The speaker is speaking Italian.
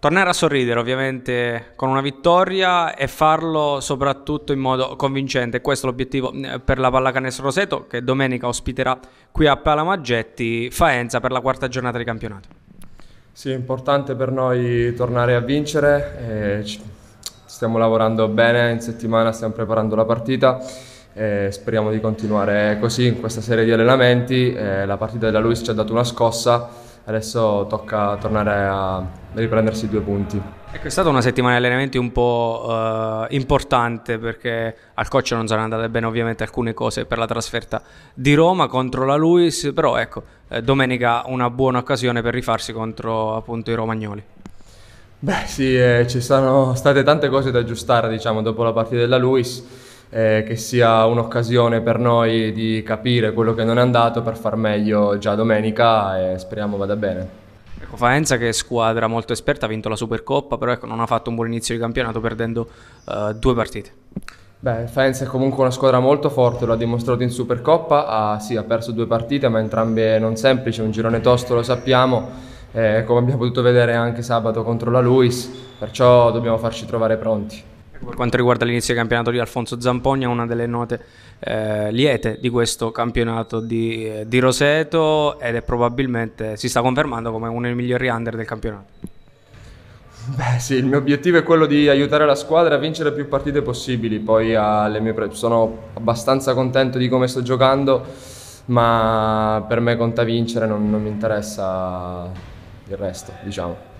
Tornare a sorridere ovviamente con una vittoria e farlo soprattutto in modo convincente, questo è l'obiettivo eh, per la Pallacanestro Roseto che domenica ospiterà qui a Palamaggetti Faenza per la quarta giornata di campionato. Sì, è importante per noi tornare a vincere, stiamo lavorando bene in settimana, stiamo preparando la partita e speriamo di continuare così in questa serie di allenamenti, la partita della Luis ci ha dato una scossa Adesso tocca tornare a riprendersi i due punti. Ecco, è stata una settimana di allenamenti un po' uh, importante perché al coach non sono andate bene ovviamente alcune cose per la trasferta di Roma contro la Luis, però ecco, eh, domenica una buona occasione per rifarsi contro appunto i romagnoli. Beh sì, eh, ci sono state tante cose da aggiustare diciamo dopo la partita della Luis eh, che sia un'occasione per noi di capire quello che non è andato per far meglio già domenica e speriamo vada bene. Ecco, Faenza che è squadra molto esperta, ha vinto la Supercoppa, però ecco, non ha fatto un buon inizio di campionato perdendo eh, due partite. Beh, Faenza è comunque una squadra molto forte, lo ha dimostrato in Supercoppa, ha, sì, ha perso due partite, ma entrambe non semplici, un girone tosto lo sappiamo, eh, come abbiamo potuto vedere anche sabato contro la Luis, perciò dobbiamo farci trovare pronti. Per quanto riguarda l'inizio del campionato di Alfonso Zampogna, una delle note eh, liete di questo campionato di, eh, di, Roseto ed è probabilmente, si sta confermando come uno dei migliori under del campionato. Beh sì, il mio obiettivo è quello di aiutare la squadra a vincere più partite possibili, poi ah, pre- sono abbastanza contento di come sto giocando, ma per me conta vincere, non, non mi interessa il resto, diciamo.